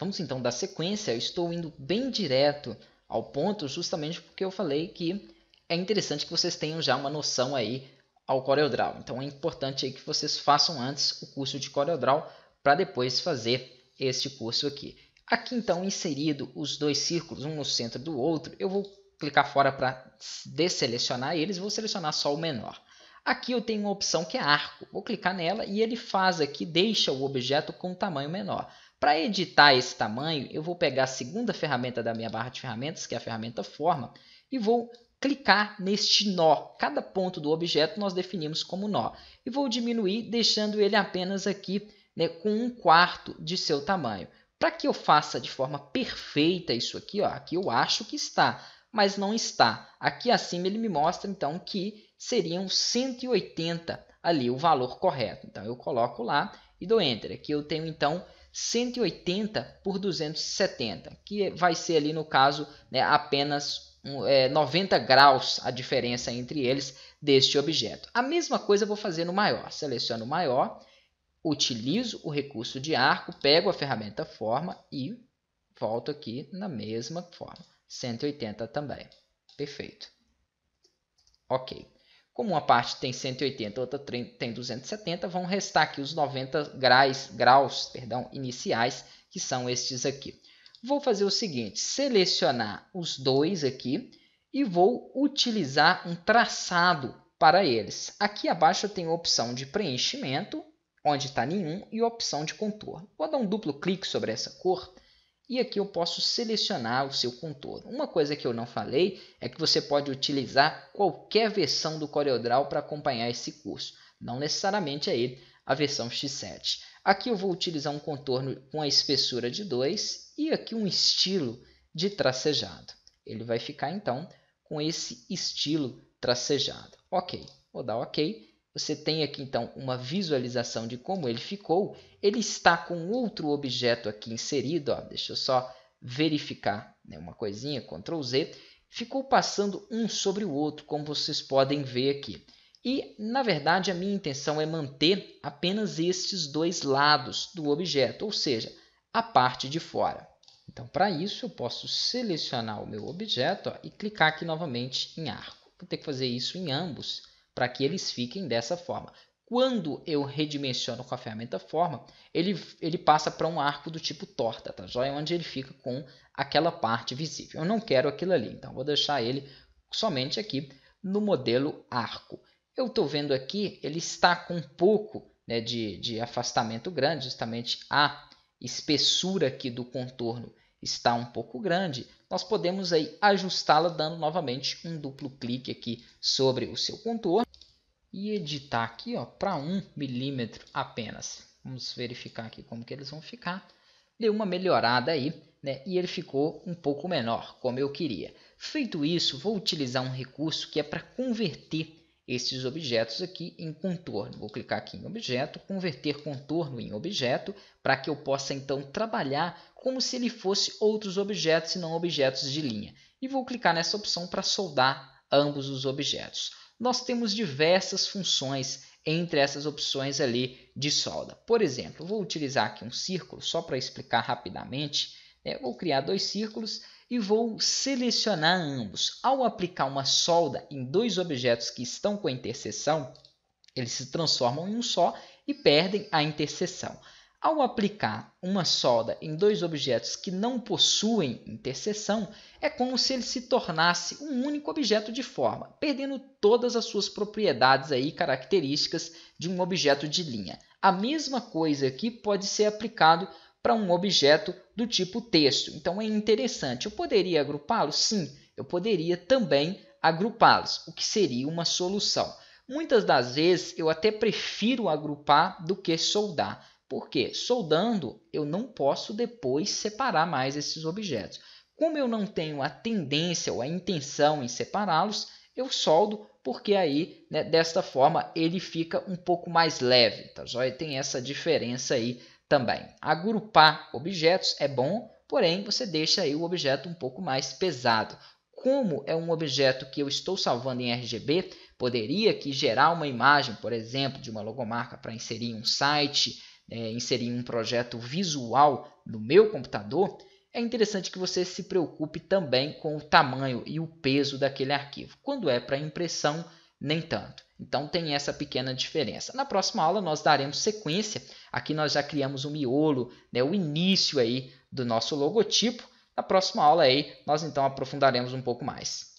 Vamos então dar sequência. Eu estou indo bem direto ao ponto, justamente porque eu falei que é interessante que vocês tenham já uma noção aí ao CorelDRAW. Então é importante aí que vocês façam antes o curso de CorelDRAW para depois fazer este curso aqui. Aqui então inserido os dois círculos, um no centro do outro, eu vou clicar fora para desselecionar eles, vou selecionar só o menor. Aqui eu tenho uma opção que é arco, vou clicar nela e ele faz aqui, deixa o objeto com um tamanho menor. Para editar esse tamanho, eu vou pegar a segunda ferramenta da minha barra de ferramentas, que é a ferramenta forma, e vou clicar neste nó. Cada ponto do objeto nós definimos como nó. E vou diminuir, deixando ele apenas aqui né, com um quarto de seu tamanho. Para que eu faça de forma perfeita isso aqui, ó, aqui eu acho que está, mas não está. Aqui acima ele me mostra então que seriam 180 ali o valor correto. Então eu coloco lá e dou Enter. Aqui eu tenho então 180 por 270, que vai ser ali no caso né, apenas um, é, 90 graus a diferença entre eles deste objeto. A mesma coisa eu vou fazer no maior. Seleciono o maior, utilizo o recurso de arco, pego a ferramenta forma e volto aqui na mesma forma. 180 também. Perfeito. Ok. Como uma parte tem 180, outra tem 270, vão restar aqui os 90 graus, graus perdão, iniciais, que são estes aqui. Vou fazer o seguinte, selecionar os dois aqui e vou utilizar um traçado para eles. Aqui abaixo eu tenho a opção de preenchimento, onde está nenhum, e a opção de contorno. Vou dar um duplo clique sobre essa cor e aqui eu posso selecionar o seu contorno. Uma coisa que eu não falei é que você pode utilizar qualquer versão do CorelDRAW para acompanhar esse curso, não necessariamente aí é a versão X7. Aqui eu vou utilizar um contorno com a espessura de 2 e aqui um estilo de tracejado. Ele vai ficar então com esse estilo tracejado. Ok, vou dar ok você tem aqui então uma visualização de como ele ficou. Ele está com outro objeto aqui inserido. Ó. Deixa eu só verificar né, uma coisinha, Ctrl Z. Ficou passando um sobre o outro, como vocês podem ver aqui. E, na verdade, a minha intenção é manter apenas estes dois lados do objeto, ou seja, a parte de fora. Então, para isso, eu posso selecionar o meu objeto ó, e clicar aqui novamente em arco. Vou ter que fazer isso em ambos para que eles fiquem dessa forma. Quando eu redimensiono com a ferramenta forma, ele, ele passa para um arco do tipo torta, tá joia? Onde ele fica com aquela parte visível. Eu não quero aquilo ali, então vou deixar ele somente aqui no modelo arco. Eu estou vendo aqui, ele está com um pouco né, de, de afastamento grande, justamente a espessura aqui do contorno está um pouco grande, nós podemos aí ajustá-la dando novamente um duplo clique aqui sobre o seu contorno e editar aqui ó para 1 milímetro apenas. Vamos verificar aqui como que eles vão ficar. Deu uma melhorada aí, né? E ele ficou um pouco menor, como eu queria. Feito isso, vou utilizar um recurso que é para converter esses objetos aqui em contorno. Vou clicar aqui em objeto, converter contorno em objeto, para que eu possa então trabalhar como se ele fosse outros objetos e não objetos de linha. E vou clicar nessa opção para soldar ambos os objetos. Nós temos diversas funções entre essas opções ali de solda. Por exemplo, vou utilizar aqui um círculo só para explicar rapidamente. Né? Vou criar dois círculos e vou selecionar ambos. Ao aplicar uma solda em dois objetos que estão com a interseção, eles se transformam em um só e perdem a interseção. Ao aplicar uma solda em dois objetos que não possuem interseção, é como se ele se tornasse um único objeto de forma, perdendo todas as suas propriedades aí características de um objeto de linha. A mesma coisa aqui pode ser aplicado para um objeto do tipo texto. Então é interessante. Eu poderia agrupá-los? Sim, eu poderia também agrupá-los, o que seria uma solução. Muitas das vezes eu até prefiro agrupar do que soldar. Porque soldando eu não posso depois separar mais esses objetos. Como eu não tenho a tendência ou a intenção em separá-los, eu soldo porque aí, né, desta forma, ele fica um pouco mais leve, tá Tem essa diferença aí também. Agrupar objetos é bom, porém você deixa aí o objeto um pouco mais pesado. Como é um objeto que eu estou salvando em RGB, poderia que gerar uma imagem, por exemplo, de uma logomarca para inserir em um site, é, inserir um projeto visual no meu computador, é interessante que você se preocupe também com o tamanho e o peso daquele arquivo. Quando é para impressão, nem tanto. Então tem essa pequena diferença. Na próxima aula nós daremos sequência. Aqui nós já criamos o um miolo, né, o início aí do nosso logotipo. Na próxima aula aí nós então aprofundaremos um pouco mais.